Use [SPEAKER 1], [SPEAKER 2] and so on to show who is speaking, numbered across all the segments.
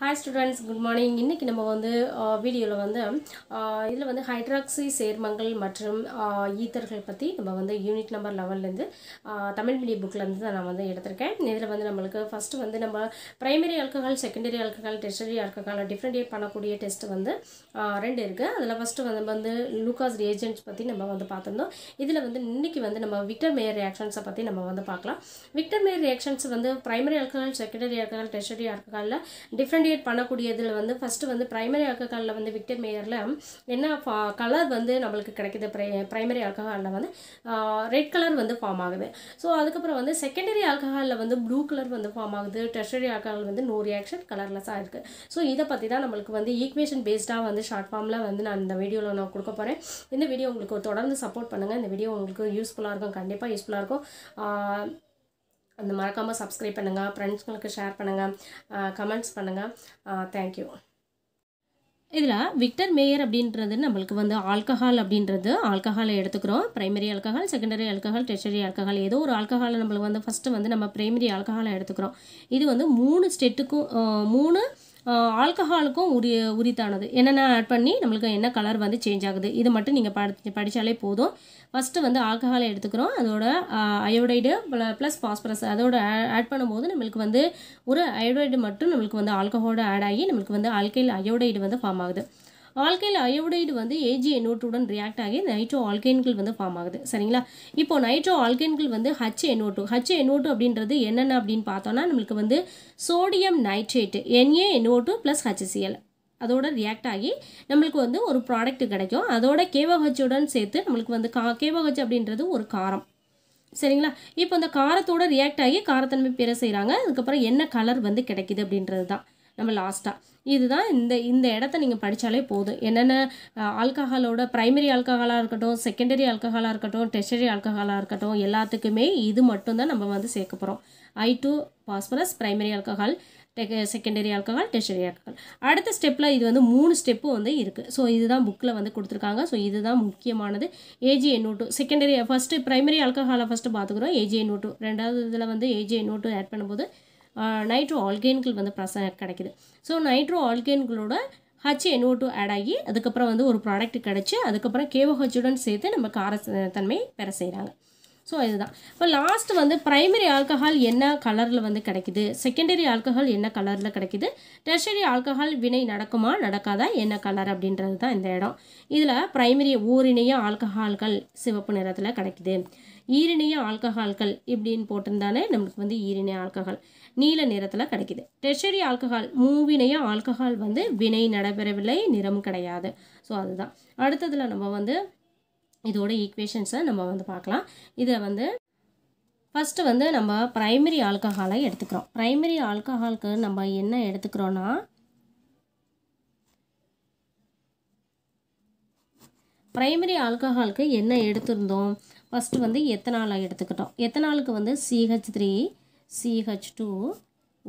[SPEAKER 1] hi students good morning இன்றைக்கி நம்ம வந்து வீடியோவில் வந்து இதில் வந்து ஹைட்ராக்சி சேர்மங்கள் மற்றும் ஈத்தர்கள் பற்றி நம்ம வந்து யூனிட் நம்பர் லெவன்லேருந்து தமிழ் மீடியம் புக்கிலேருந்து தான் நான் வந்து எடுத்திருக்கேன் இதில் வந்து நம்மளுக்கு ஃபஸ்ட்டு வந்து நம்ம primary alcohol secondary alcohol tertiary alcohol differentiate பண்ணக்கூடிய டெஸ்ட் வந்து ரெண்டு இருக்குது அதில் ஃபஸ்ட்டு வந்து வந்து லூக்காஸ் ரியேஜென்ட்ஸ் பற்றி நம்ம வந்து பார்த்துருந்தோம் இதில் வந்து இன்றைக்கி வந்து நம்ம விக்டர் மேயர் ரியாக்ஷன்ஸை பற்றி நம்ம வந்து பார்க்கலாம் விக்டர் மேயர் ரியாக்ஷன்ஸ் வந்து primary alcohol secondary alcohol tertiary ஆல்கஹாலில் டிஃப்ரெண்ட் ரிலேட் பண்ணக்கூடியதில் வந்து ஃபஸ்ட்டு வந்து ப்ரைமரி ஆல்கஹாலில் வந்து விக்டர் மேயரில் என்ன கலர் வந்து நம்மளுக்கு கிடைக்கிது ப்ரை ப்ரைமரி ஆல்கஹாலில் வந்து ரெட் கலர் வந்து ஃபார்ம் ஆகுது ஸோ அதுக்கப்புறம் வந்து செகண்டரி ஆல்கஹாலில் வந்து ப்ளூ கலர் வந்து ஃபார்ம் ஆகுது டெர்ஷரி ஆல்கஹால் வந்து நோ ரியாக்ஷன் கலர்லெஸ்ஸாக இருக்குது ஸோ இதை பற்றி தான் நம்மளுக்கு வந்து ஈக்குவேஷன் பேஸ்டாக வந்து ஷார்ட் ஃபார்மில் வந்து நான் இந்த வீடியோவில் நான் கொடுக்க போகிறேன் இந்த வீடியோ உங்களுக்கு தொடர்ந்து சப்போர்ட் பண்ணுங்கள் இந்த வீடியோ உங்களுக்கு யூஸ்ஃபுல்லாக இருக்கும் கண்டிப்பாக யூஸ்ஃபுல்லாக இருக்கும் அந்த மறக்காமல் சப்ஸ்கிரைப் பண்ணுங்கள் ஃப்ரெண்ட்ஸ்களுக்கு ஷேர் பண்ணுங்கள் கமெண்ட்ஸ் பண்ணுங்கள் தேங்க்யூ இதில் விக்டர் மேயர் அப்படின்றது நம்மளுக்கு வந்து ஆல்கஹால் அப்படின்றது ஆல்கஹாலை எடுத்துக்கிறோம் primary alcohol secondary alcohol tertiary alcohol ஏதோ ஒரு ஆல்கஹாலை நம்மளுக்கு வந்து ஃபஸ்ட்டு வந்து நம்ம பிரைமரி ஆல்கஹாலை எடுத்துக்கிறோம் இது வந்து மூணு ஸ்டெட்டுக்கும் மூணு ஆல்கஹாலுக்கும் உரிய உரித்தானது என்னென்ன ஆட் பண்ணி நம்மளுக்கு என்ன கலர் வந்து சேஞ்ச் ஆகுது இது மட்டும் நீங்கள் படி படித்தாலே போதும் ஃபஸ்ட்டு வந்து ஆல்கஹாலை எடுத்துக்கிறோம் அதோட அயோடைடு ப்ளஸ் பாஸ்பரஸ் அதோட ஆட் பண்ணும்போது நம்மளுக்கு வந்து ஒரு அயோடைடு மட்டும் நம்மளுக்கு வந்து ஆல்கஹாலோட ஆட் ஆகி நம்மளுக்கு வந்து ஆல்கைல் அயோடைடு வந்து ஃபார்ம் ஆகுது ஆல்கைல் அயோடைடு வந்து ஏஜிஐ நோட்டுடன் ரியாக்ட் ஆகி நைட்ரோ ஆல்கைன்கள் வந்து ஃபார்ம் ஆகுது சரிங்களா இப்போ நைட்ரோ ஆல்கைன்கள் வந்து ஹச் எண்ணோட்டு ஹச் எண்ணோட்டு அப்படின்றது என்னென்ன அப்படின்னு பார்த்தோன்னா நம்மளுக்கு வந்து சோடியம் நைட்ரேட்டு என்ஏ எண்ணோட்டு ப்ளஸ் ஹச்சிஎல் அதோட ரியாக்ட் ஆகி நம்மளுக்கு வந்து ஒரு ப்ராடக்ட் கிடைக்கும் அதோட கேவஹச்சுடன் சேர்த்து நம்மளுக்கு வந்து கா கேவோஹச் அப்படின்றது ஒரு காரம் சரிங்களா இப்போ அந்த காரத்தோட ரியாக்ட் ஆகி காரத்தன்மை பெற செய்கிறாங்க அதுக்கப்புறம் என்ன கலர் வந்து கிடைக்கிது அப்படின்றது தான் நம்ம லாஸ்ட்டாக இதுதான் இந்த இந்த இடத்த நீங்கள் படித்தாலே போதும் என்னென்ன ஆல்கஹாலோட ப்ரைமரி ஆல்கஹாலாக இருக்கட்டும் செகண்டரி ஆல்கஹாலாக இருக்கட்டும் டெர்ஷரி ஆல்கஹாலாக இருக்கட்டும் எல்லாத்துக்குமே இது மட்டும்தான் நம்ம வந்து சேர்க்க போகிறோம் I two phosphorus primary alcohol secondary alcohol tertiary alcohol அடுத்த ஸ்டெப்பில் இது வந்து மூணு ஸ்டெப்பு வந்து இருக்குது ஸோ இதுதான் புக்கில் வந்து கொடுத்துருக்காங்க ஸோ இதுதான் முக்கியமானது ஏஜி நோட்டு செகண்டரி ஃபஸ்ட்டு ப்ரைமரி ஆல்கஹாலை ஃபஸ்ட்டு பார்த்துக்குறோம் ஏஜி நோட்டு ரெண்டாவது இதில் வந்து ஏஜி எண்ணூட்டு ஆட் பண்ணும்போது நைட்ரோ ஆல்கேன்கள் வந்து ப்ரச கிடைக்குது ஸோ நைட்ரோ ஆல்கேன்களோட ஹச் என்ஓ டூ ஆட் ஆகி அதுக்கப்புறம் வந்து ஒரு ப்ராடக்ட் கிடச்சி அதுக்கப்புறம் கேவஹச்சுடன் சேர்த்து நம்ம கார தன்மை பெற செய்கிறாங்க ஸோ இதுதான் இப்போ லாஸ்ட் வந்து ப்ரைமரி ஆல்கஹால் என்ன கலரில் வந்து கிடைக்குது செகண்டரி ஆல்கஹால் என்ன கலரில் கிடைக்குது டெர்ஷரி ஆல்கஹால் வினை நடக்குமா நடக்காதா என்ன கலர் அப்படின்றது தான் இந்த இடம் இதில் ப்ரைமரி ஓரிணைய ஆல்கஹால்கள் சிவப்பு நிறத்தில் கிடைக்குது ஈரிணைய ஆல்கஹால்கள் இப்படின்னு போட்டிருந்தானே நம்மளுக்கு வந்து ஈரிணைய ஆல்கஹால் நீல நிறத்தில் கிடைக்கிது டெஷரி ஆல்கஹால் மூவினைய ஆல்கஹால் வந்து வினை நடைபெறவில்லை நிறம் கிடையாது ஸோ அதுதான் அடுத்ததில் நம்ம வந்து இதோட ஈக்குவேஷன்ஸை நம்ம வந்து பார்க்கலாம் இதில் வந்து ஃபஸ்ட்டு வந்து நம்ம ப்ரைமரி ஆல்கஹாலை எடுத்துக்கிறோம் ப்ரைமரி ஆல்கஹாலுக்கு நம்ம என்ன எடுத்துக்கிறோன்னா ப்ரைமரி ஆல்கஹாலுக்கு என்ன எடுத்திருந்தோம் ஃபஸ்ட்டு வந்து எத்தனாலாக எடுத்துக்கிட்டோம் எத்தனாலுக்கு வந்து CH three CH two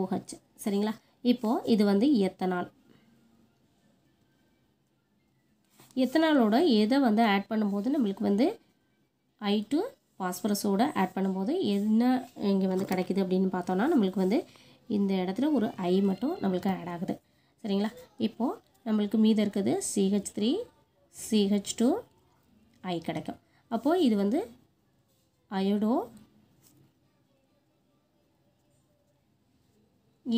[SPEAKER 1] OH சரிங்களா இப்போது இது வந்து எத்தனால் எத்தனாலோட எதை வந்து ஆட் பண்ணும்போது நம்மளுக்கு வந்து ஐ டு பாஸ்பரஸோடு ஆட் பண்ணும்போது என்ன இங்கே வந்து கிடைக்கிது அப்படின்னு பார்த்தோன்னா நம்மளுக்கு வந்து இந்த இடத்துல ஒரு ஐ மட்டும் நம்மளுக்கு ஆட் ஆகுது சரிங்களா இப்போது நம்மளுக்கு மீதம் இருக்குது CH three CH two I கிடைக்கும் அப்போது இது வந்து அயோடோ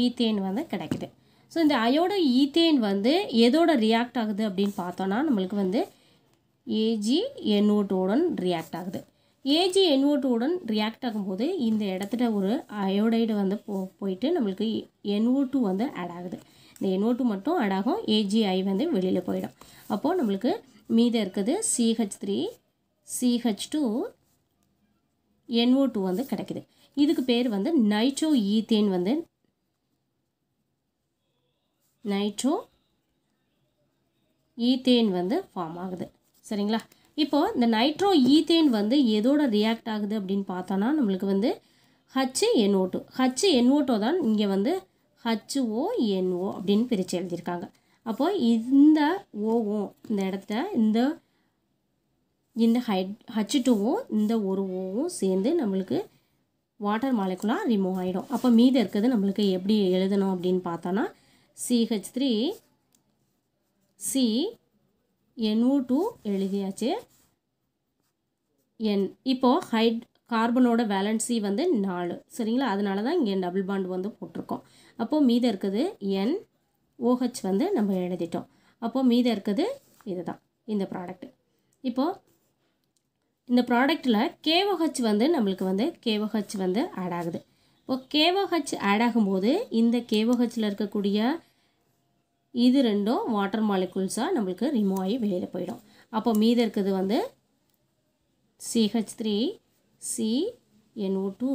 [SPEAKER 1] ஈத்தேன் வந்து கிடைக்குது ஸோ இந்த அயோடோ ஈத்தேன் வந்து எதோட ரியாக்ட் ஆகுது அப்படின்னு பார்த்தோன்னா நம்மளுக்கு வந்து ஏஜி என்ஓட்டோடன் ரியாக்ட் ஆகுது ஏஜி என்ஓட்டோடன் ரியாக்ட் ஆகும்போது இந்த இடத்துல ஒரு அயோடைடு வந்து போ போயிட்டு நம்மளுக்கு என்ஓ டூ வந்து ஆட் ஆகுது இந்த என்ஓ டூ மட்டும் ஆட் ஆகும் ஏஜிஐ வந்து வெளியில் போயிடும் அப்போது நம்மளுக்கு மீதி இருக்குது CH three CH two two வந்து கிடைக்குது இதுக்கு பேர் வந்து நைட்ரோ ஈத்தேன் வந்து நைட்ரோ ஈத்தேன் வந்து ஃபார்ம் ஆகுது சரிங்களா இப்போ இந்த நைட்ரோ ஈத்தேன் வந்து எதோட ரியாக்ட் ஆகுது அப்படின்னு பார்த்தோன்னா நம்மளுக்கு வந்து H NO two H NO தான் இங்கே வந்து ஹச்ஓ என்ஓ அப்படின்னு பிரித்து எழுதியிருக்காங்க அப்போ இந்த ஓவும் இந்த இடத்த இந்த இந்த ஹைட் ஹச் டூவும் இந்த ஒரு ஓவும் சேர்ந்து நம்மளுக்கு வாட்டர் மாலைக்குலாம் ரிமூவ் ஆகிடும் அப்போ மீதி இருக்கிறது நம்மளுக்கு எப்படி எழுதணும் அப்படின்னு பார்த்தோன்னா CH three C NO two எழுதியாச்சு என் இப்போது ஹைட் கார்பனோட வேலன்சி வந்து நாலு சரிங்களா அதனால தான் இங்கே டபுள் பாண்ட் வந்து போட்டிருக்கோம் அப்போது மீதி இருக்குது என் ஓஹெச் வந்து நம்ம எழுதிட்டோம் அப்போது மீதி இருக்குது இதுதான் இந்த ப்ராடக்ட் இப்போது இந்த ப்ராடக்டில் கேஓஹெச் வந்து நம்மளுக்கு வந்து கேஓஹெச் வந்து ஆட் ஆகுது இப்போது கேஓஹெச் ஆட் ஆகும்போது இந்த கேஓஹெச்சில் இருக்கக்கூடிய இது ரெண்டும் வாட்டர் மாலிகுல்ஸாக நம்மளுக்கு ரிமூவ் ஆகி வெளியில் போயிடும் அப்போ மீதி இருக்கிறது வந்து CH three C NO two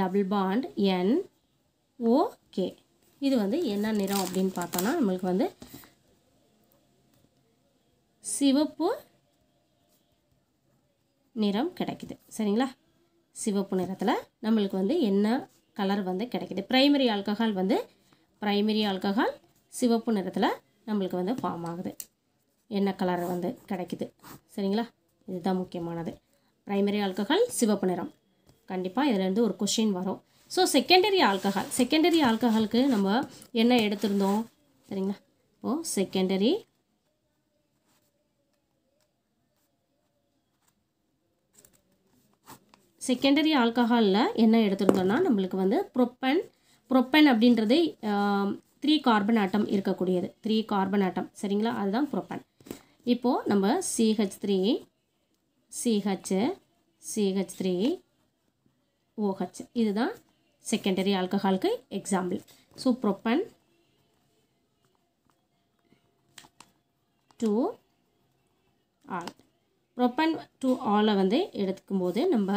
[SPEAKER 1] double bond N okay இது வந்து என்ன நிறம் அப்படின்னு பார்த்தோன்னா நம்மளுக்கு வந்து சிவப்பு நிறம் கிடைக்குது சரிங்களா சிவப்பு நிறத்தில் நம்மளுக்கு வந்து என்ன கலர் வந்து கிடைக்குது ப்ரைமரி ஆல்கஹால் வந்து ப்ரைமரி ஆல்கஹால் சிவப்பு நிறத்தில் நம்மளுக்கு வந்து ஃபார்ம் ஆகுது என்ன கலர் வந்து கிடைக்குது சரிங்களா இதுதான் முக்கியமானது ப்ரைமரி ஆல்கஹால் சிவப்பு நிறம் கண்டிப்பாக இதிலேருந்து ஒரு கொஷின் வரும் ஸோ செகண்டரி ஆல்கஹால் செகண்டரி ஆல்கஹாலுக்கு நம்ம என்ன எடுத்திருந்தோம் சரிங்களா ஓ செகண்டரி செகண்டரி ஆல்கஹாலில் என்ன எடுத்திருந்தோம்னா நம்மளுக்கு வந்து ப்ரொப்பன் ப்ரொப்பன் அப்படின்றது த்ரீ கார்பன் ஆட்டம் இருக்கக்கூடியது த்ரீ கார்பன் ஆட்டம் சரிங்களா அதுதான் ப்ரொப்பன் இப்போது நம்ம CH three CH CH three OH இதுதான் செகண்டரி ఆల్కహాల్కి example so propan two ol propan two ஆலை வந்து எடுத்துக்கும் போது நம்ம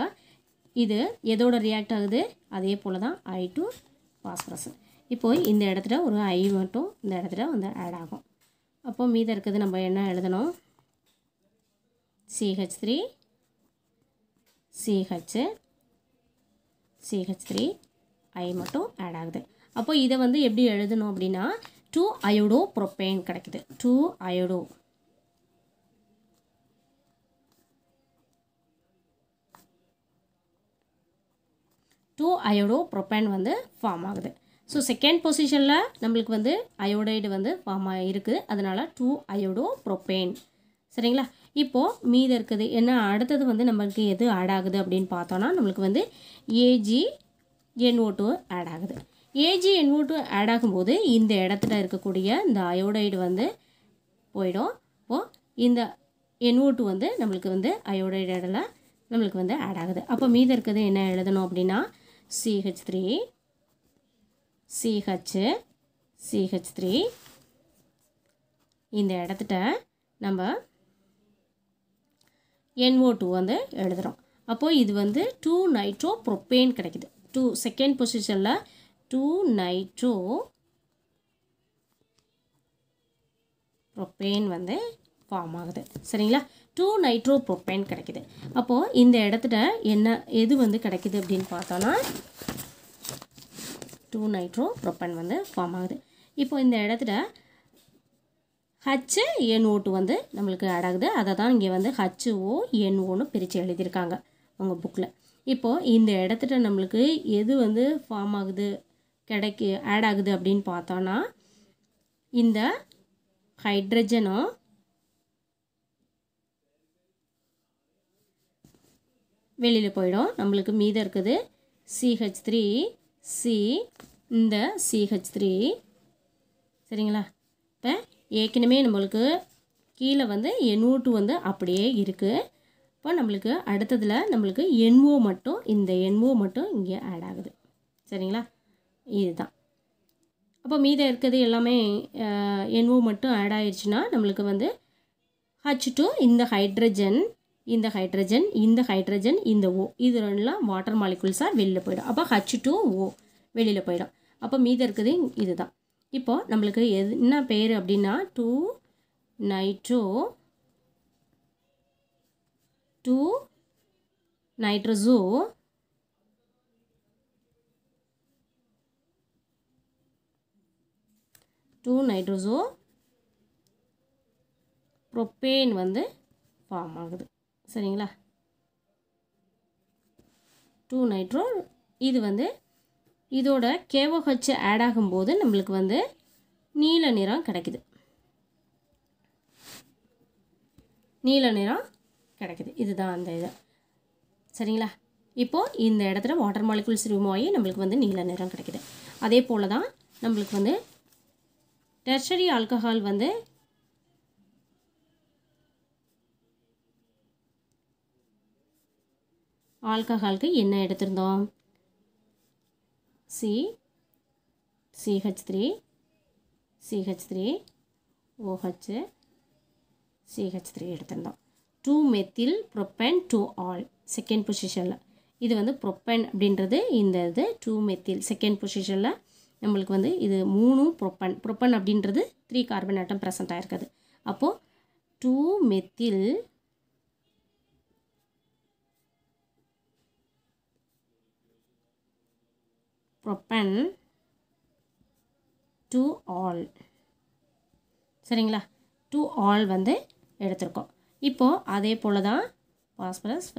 [SPEAKER 1] இது எதோட ரியாக்ட் ஆகுது அதே போல் தான் ஐ டு பாஸ்பரஸ் இப்போ இந்த இடத்துல ஒரு ஐ மட்டும் இந்த இடத்துல வந்து ஆட் ஆகும் அப்போது மீதம் இருக்கிறது நம்ம என்ன எழுதணும் CH three CH CH three I மட்டும் ஆட் ஆகுது அப்போ இதை வந்து எப்படி எழுதணும் அப்படின்னா டூ அயோடோ ப்ரொப்பேன் கிடைக்குது two iodo two iodo propane வந்து ஃபார்ம் ஆகுது ஸோ செகண்ட் பொசிஷனில் நம்மளுக்கு வந்து அயோடைடு வந்து ஃபார்ம் இருக்குது அதனால் டூ அயோடோ ப்ரொப்பேன் சரிங்களா இப்போது மீதி இருக்குது ஏன்னா அடுத்தது வந்து நம்மளுக்கு எது ஆட் ஆகுது அப்படின்னு பார்த்தோன்னா நம்மளுக்கு வந்து ஏஜி என்ஓ டூ ஆட் ஆகுது ஏஜி என்ஓ டூ ஆட் ஆகும்போது இந்த இடத்துல இருக்கக்கூடிய இந்த அயோடைடு வந்து போயிடும் இப்போது இந்த என்ஓ டூ வந்து நம்மளுக்கு வந்து அயோடைடு இடத்துல நம்மளுக்கு வந்து ஆட் ஆகுது அப்போ மீதி இருக்கிறது என்ன எழுதணும் அப்படின்னா CH three CH CH three இந்த இடத்துட்ட நம்ம என்ஓ டூ வந்து எழுதுகிறோம் அப்போது இது வந்து டூ நைட்ரோ ப்ரொப்பேன் கிடைக்குது டூ செகண்ட் பொசிஷனில் டூ நைட்ரோ ப்ரொப்பேன் வந்து ஃபார்ம் ஆகுது சரிங்களா டூ நைட்ரோ ப்ரொப்பேன் கிடைக்கிது அப்போது இந்த இடத்துல என்ன எது வந்து கிடைக்கிது அப்படின்னு பார்த்தோன்னா டூ நைட்ரோ ப்ரொப்பேன் வந்து ஃபார்ம் ஆகுது இப்போது இந்த இடத்துல ஹச்சு என் ஓட்டு வந்து நம்மளுக்கு அடகுது அதை தான் இங்கே வந்து ஹச்சு ஓ என் ஓன்னு பிரித்து எழுதியிருக்காங்க உங்கள் புக்கில் இப்போது இந்த இடத்துல நம்மளுக்கு எது வந்து ஃபார்ம் ஆகுது கிடைக்கு ஆட் ஆகுது அப்படின்னு பார்த்தோன்னா இந்த ஹைட்ரஜனும் வெளியில் போயிடும் நம்மளுக்கு மீதம் இருக்குது சிஹெச் த்ரீ சி இந்த சிஹெச் த்ரீ சரிங்களா இப்போ ஏற்கனவே நம்மளுக்கு கீழே வந்து எண்ணூட்டு வந்து அப்படியே இருக்குது இப்போ நம்மளுக்கு அடுத்ததில் நம்மளுக்கு என்ஓ மட்டும் இந்த என்ஓ மட்டும் இங்கே ஆட் ஆகுது சரிங்களா இதுதான் அப்போ மீதம் இருக்கிறது எல்லாமே என்ஓ மட்டும் ஆட் ஆயிடுச்சுன்னா நம்மளுக்கு வந்து ஹச் டூ இந்த ஹைட்ரஜன் இந்த ஹைட்ரஜன் இந்த ஹைட்ரஜன் இந்த ஓ இது ரெண்டுலாம் வாட்டர் மாலிகுல்ஸாக வெளியில் போயிடும் அப்போ ஹச் டூ ஓ வெளியில் போயிடும் அப்போ மீதம் இருக்கிறது இதுதான் இப்போது நம்மளுக்கு எது என்ன பேர் அப்படின்னா two nitro to nitrozo to nitrozo propane வந்து ஃபார்ம் ஆகுது சரிங்களா டூ நைட்ரோ இது வந்து இதோட கேஓஹெச் ஆட் ஆகும்போது நம்மளுக்கு வந்து நீல நிறம் கிடைக்குது நீல நிறம் கிடைக்குது இதுதான் அந்த இது சரிங்களா இப்போது இந்த இடத்துல வாட்டர் மாலிகுல்ஸ் ரிமூவ் ஆகி நம்மளுக்கு வந்து நீல நிறம் கிடைக்குது அதே போல் தான் நம்மளுக்கு வந்து டெர்ஷரி ஆல்கஹால் வந்து ஆல்கஹாலுக்கு என்ன எடுத்திருந்தோம் C CH three CH three OH CH three எடுத்திருந்தோம் two methyl propan two ol second பொசிஷனில் இது வந்து ப்ரொப்பன் அப்படின்றது இந்த இது டூ மெத்தில் செகண்ட் பொசிஷனில் நம்மளுக்கு வந்து இது மூணும் ப்ரொப்பன் ப்ரொப்பன் அப்படின்றது த்ரீ கார்பன் ஆட்டம் ப்ரெசண்ட் ஆகிருக்குது அப்போது two methyl propan two ol சரிங்களா டூ ஆல் வந்து எடுத்திருக்கோம் இப்போது அதே போல் தான் பாஸ்பரஸ்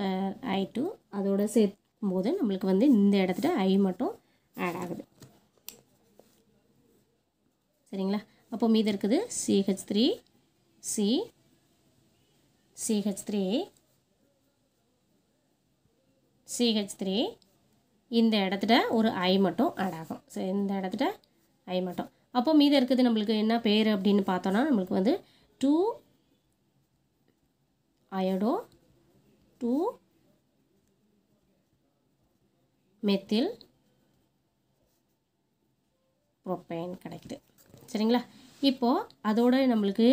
[SPEAKER 1] ஐ டூ அதோட சேர்க்கும் போது நம்மளுக்கு வந்து இந்த இடத்துல ஐ மட்டும் ஆட் ஆகுது சரிங்களா அப்போ மீது இருக்குது CH three C CH three CH three இந்த இடத்துல ஒரு ஐ மட்டும் ஆட் ஆகும் சரி இந்த இடத்துல ஐ மட்டும் அப்போ மீது இருக்குது நம்மளுக்கு என்ன பேர் அப்படின்னு பார்த்தோன்னா நம்மளுக்கு வந்து two iodo two methyl propane கிடைக்குது சரிங்களா இப்போது அதோட நம்மளுக்கு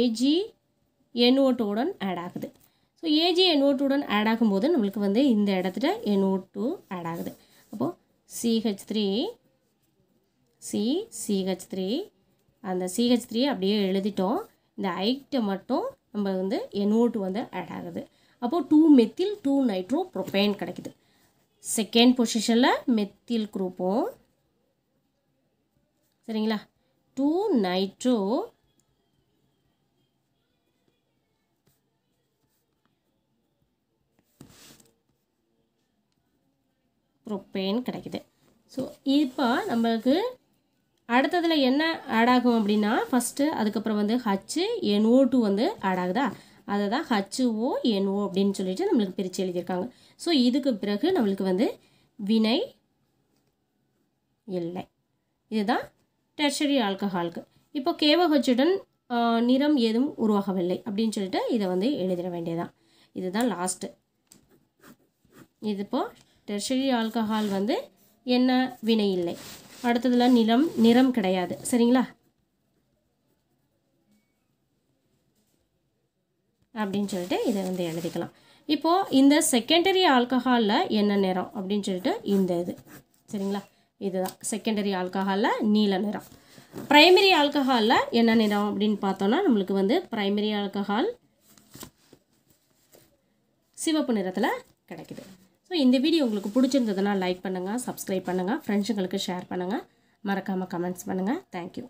[SPEAKER 1] ஏஜி என்ஓட்டுடன் ஆட் ஆகுது ஸோ ஏஜி என்ஓட்டுடன் ஆட் ஆகும்போது நம்மளுக்கு வந்து இந்த இடத்துல என்ஓ டூ ஆட் ஆகுது அப்போது CH three C CH three அந்த சிஹெச் த்ரீ அப்படியே எழுதிட்டோம் இந்த ஐட்டை மட்டும் நம்ம வந்து NO2 வந்து ஆட் ஆகுது அப்போது two methyl two nitro propane கிடைக்குது செகண்ட் பொசிஷனில் மெத்தில் குரூப்பும் சரிங்களா டூ நைட்ரோ ப்ரொப்பேன் கிடைக்குது ஸோ இப்போ நம்மளுக்கு அடுத்ததில் என்ன ஆட் ஆகும் அப்படின்னா ஃபஸ்ட்டு அதுக்கப்புறம் வந்து ஹச்சு என்ஓ டூ வந்து ஆட் ஆகுதா அதை தான் ஹச்ஓ என்ஓ அப்படின்னு சொல்லிட்டு நம்மளுக்கு பிரித்து எழுதியிருக்காங்க ஸோ இதுக்கு பிறகு நம்மளுக்கு வந்து வினை இல்லை இதுதான் டெர்ஷரி ஆல்கஹால்க்கு இப்போ கேவஹச்சுடன் நிறம் எதுவும் உருவாகவில்லை அப்படின்னு சொல்லிட்டு இதை வந்து எழுதிட வேண்டியதான் இதுதான் லாஸ்ட்டு இது இப்போது டெர்ஷரி ஆல்கஹால் வந்து என்ன வினை இல்லை அடுத்ததில் நிலம் நிறம் கிடையாது சரிங்களா அப்படின்னு சொல்லிட்டு இதை வந்து எழுதிக்கலாம் இப்போது இந்த செகண்டரி ஆல்கஹாலில் என்ன நிறம் அப்படின்னு சொல்லிட்டு இந்த இது சரிங்களா இதுதான் செகண்டரி ஆல்கஹாலில் நீல நிறம் ப்ரைமரி ஆல்கஹாலில் என்ன நிறம் அப்படின்னு பார்த்தோன்னா நம்மளுக்கு வந்து ப்ரைமரி ஆல்கஹால் சிவப்பு நிறத்தில் கிடைக்குது ஸோ இந்த வீடியோ உங்களுக்கு பிடிச்சிருந்ததுன்னா லைக் பண்ணுங்கள் சப்ஸ்கிரைப் பண்ணுங்கள் ஃப்ரெண்ட்ஸுங்களுக்கு ஷேர் பண்ணுங்கள் மறக்காமல் கமெண்ட்ஸ் பண்ணுங்கள் தேங்க்யூ